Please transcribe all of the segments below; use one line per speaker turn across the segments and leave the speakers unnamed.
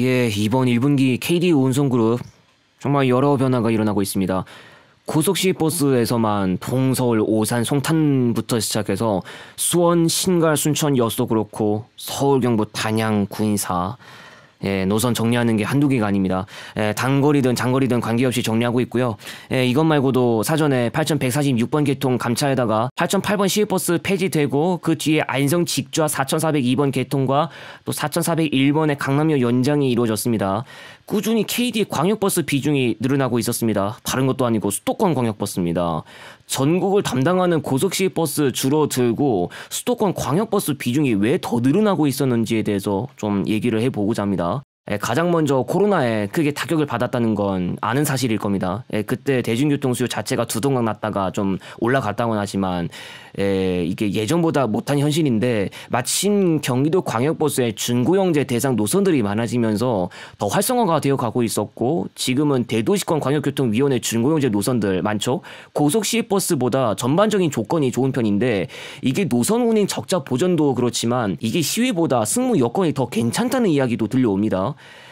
예, 이번 1분기 KD 운송그룹 정말 여러 변화가 일어나고 있습니다. 고속시 버스에서만 동서울, 오산, 송탄부터 시작해서 수원, 신갈, 순천, 여수도 그렇고 서울, 경북, 단양, 군사 예, 노선 정리하는 게 한두 개가 아닙니다. 예, 단거리든 장거리든 관계없이 정리하고 있고요. 예, 이것 말고도 사전에 8146번 개통 감차에다가 8008번 시외버스 폐지되고 그 뒤에 안성 직좌 4402번 개통과 또 4401번의 강남역 연장이 이루어졌습니다. 꾸준히 KD 광역버스 비중이 늘어나고 있었습니다. 다른 것도 아니고 수도권 광역버스입니다. 전국을 담당하는 고속시 외 버스 줄어들고 수도권 광역버스 비중이 왜 더 늘어나고 있었는지에 대해서 좀 얘기를 해보고자 합니다. 예, 가장 먼저 코로나에 크게 타격을 받았다는 건 아는 사실일 겁니다. 예, 그때 대중교통 수요 자체가 두동강 났다가 좀 올라갔다곤 하지만 예, 이게 예전보다 못한 현실인데 마침 경기도 광역버스의 중고영재 대상 노선들이 많아지면서 더 활성화가 되어 가고 있었고 지금은 대도시권 광역교통위원회 중고영재 노선들 많죠. 고속시외버스보다 전반적인 조건이 좋은 편인데 이게 노선 운행 적자 보전도 그렇지만 이게 시위보다 승무 여건이 더 괜찮다는 이야기도 들려옵니다.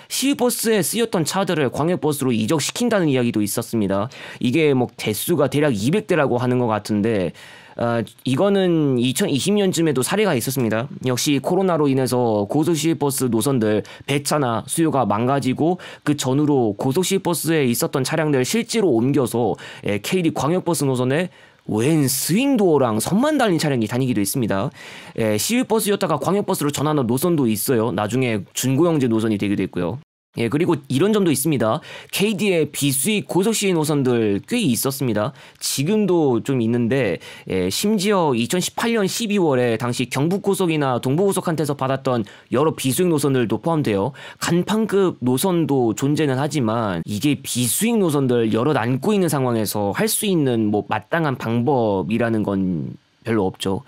시외버스에 쓰였던 차들을 광역버스로 이적시킨다는 이야기도 있었습니다. 이게 뭐 대수가 대략 200대라고 하는 것 같은데 어, 이거는 2020년쯤에도 사례가 있었습니다. 역시 코로나로 인해서 고속시외버스 노선들 배차나 수요가 망가지고 그 전후로 고속시외버스에 있었던 차량들 실제로 옮겨서 예, KD 광역버스 노선에 웬 스윙도어랑 선만 달린 차량이 다니기도 했습니다. 예, 시외버스였다가 광역버스로 전환한 노선도 있어요. 나중에 준고형제 노선이 되기도 했고요. 예, 그리고 이런 점도 있습니다. KD의 비수익 고속시위 노선들 꽤 있었습니다. 지금도 좀 있는데, 예, 심지어 2018년 12월에 당시 경북고속이나 동부고속한테서 받았던 여러 비수익 노선들도 포함되어 간판급 노선도 존재는 하지만, 이게 비수익 노선들 여러 안고 있는 상황에서 할 수 있는 뭐 마땅한 방법이라는 건 별로 없죠.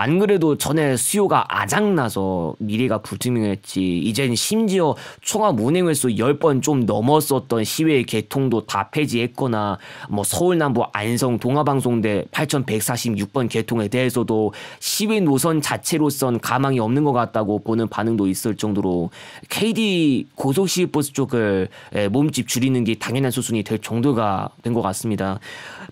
안 그래도 전에 수요가 아작나서 미래가 불투명했지 이젠 심지어 총합 운행횟수 10번 좀 넘었었던 시외 개통도 다 폐지했거나 뭐 서울 남부 안성 동화방송대 8146번 개통에 대해서도 시외 노선 자체로선 가망이 없는 것 같다고 보는 반응도 있을 정도로 KD 고속시외버스 쪽을 몸집 줄이는 게 당연한 수순이 될 정도가 된 것 같습니다.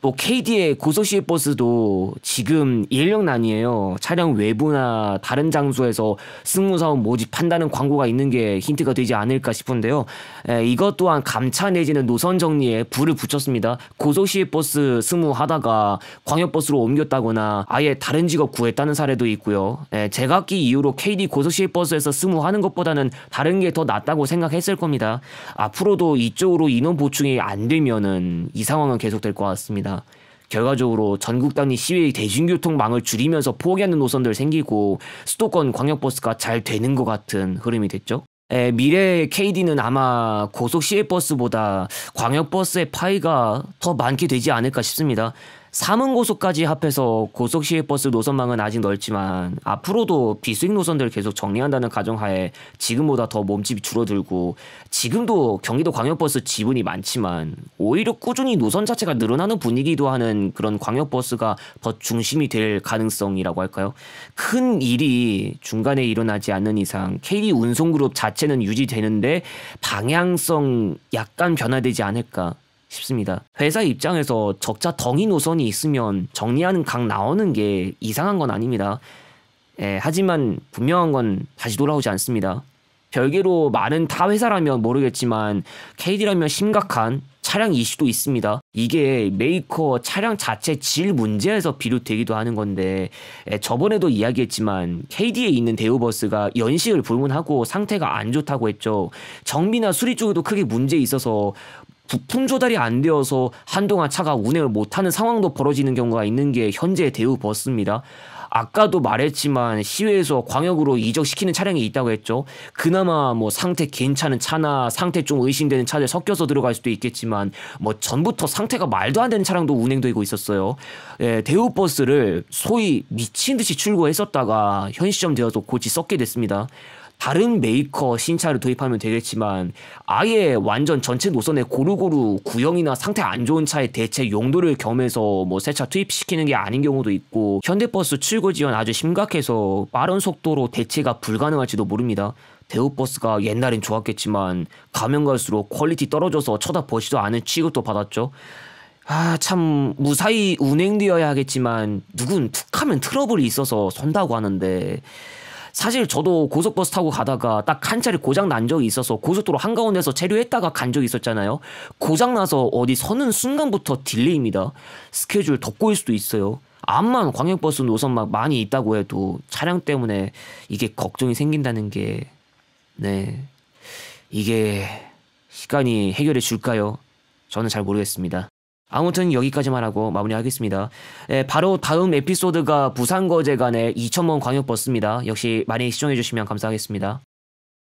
뭐 KD의 고속시외버스도 지금 인력난이에요. 차량 외부나 다른 장소에서 승무사원 모집한다는 광고가 있는 게 힌트가 되지 않을까 싶은데요. 에, 이것 또한 감차 내지는 노선 정리에 불을 붙였습니다. 고속시 외 버스 승무하다가 광역버스로 옮겼다거나 아예 다른 직업 구했다는 사례도 있고요. 에, 제각기 이후로 KD 고속시 외 버스에서 승무하는 것보다는 다른 게 더 낫다고 생각했을 겁니다. 앞으로도 이쪽으로 인원 보충이 안되면이 상황은 계속될 것 같습니다. 결과적으로 전국 단위 시외 대중교통망을 줄이면서 포기하는 노선들 생기고 수도권 광역버스가 잘 되는 것 같은 흐름이 됐죠. 에, 미래의 KD는 아마 고속 시외버스보다 광역버스의 파이가 더 많게 되지 않을까 싶습니다. 삼흥고속까지 합해서 고속시외버스 노선망은 아직 넓지만 앞으로도 비수익 노선들을 계속 정리한다는 가정하에 지금보다 더 몸집이 줄어들고 지금도 경기도 광역버스 지분이 많지만 오히려 꾸준히 노선 자체가 늘어나는 분위기도 하는 그런 광역버스가 더 중심이 될 가능성이라고 할까요? 큰 일이 중간에 일어나지 않는 이상 KD 운송그룹 자체는 유지되는데 방향성 약간 변화되지 않을까 싶습니다. 회사 입장에서 적자 덩이 노선이 있으면 정리하는 각 나오는 게 이상한 건 아닙니다. 예, 하지만 분명한 건 다시 돌아오지 않습니다. 별개로 많은 타 회사라면 모르겠지만 KD라면 심각한 차량 이슈도 있습니다. 이게 메이커 차량 자체 질 문제에서 비롯되기도 하는 건데 예, 저번에도 이야기했지만 KD에 있는 대우버스가 연식을 불문하고 상태가 안 좋다고 했죠. 정비나 수리 쪽에도 크게 문제 있어서 부품 조달이 안 되어서 한동안 차가 운행을 못하는 상황도 벌어지는 경우가 있는 게 현재 대우 버스입니다. 아까도 말했지만 시외에서 광역으로 이적시키는 차량이 있다고 했죠. 그나마 뭐 상태 괜찮은 차나 상태 좀 의심되는 차들 섞여서 들어갈 수도 있겠지만 뭐 전부터 상태가 말도 안 되는 차량도 운행되고 있었어요. 예, 대우버스를 소위 미친 듯이 출고했었다가 현 시점 되어서 곧치 썩게 됐습니다. 다른 메이커 신차를 도입하면 되겠지만 아예 완전 전체 노선에 고루고루 구형이나 상태 안 좋은 차의 대체 용도를 겸해서 뭐 새 차 투입시키는 게 아닌 경우도 있고 현대버스 출고 지연 아주 심각해서 빠른 속도로 대체가 불가능할지도 모릅니다. 대우버스가 옛날엔 좋았겠지만 가면 갈수록 퀄리티 떨어져서 쳐다보지도 않은 취급도 받았죠. 아, 참, 무사히 운행되어야 하겠지만, 누군 툭 하면 트러블이 있어서 선다고 하는데, 사실 저도 고속버스 타고 가다가 딱 한 차례 고장 난 적이 있어서 고속도로 한가운데서 체류했다가 간 적이 있었잖아요. 고장 나서 어디 서는 순간부터 딜레이입니다. 스케줄 덮고일 수도 있어요. 암만 광역버스 노선 막 많이 있다고 해도 차량 때문에 이게 걱정이 생긴다는 게 네. 이게 시간이 해결해 줄까요? 저는 잘 모르겠습니다. 아무튼 여기까지만 하고 마무리하겠습니다. 네, 바로 다음 에피소드가 부산거제간의 2,000원 광역버스입니다. 역시 많이 시청해주시면 감사하겠습니다.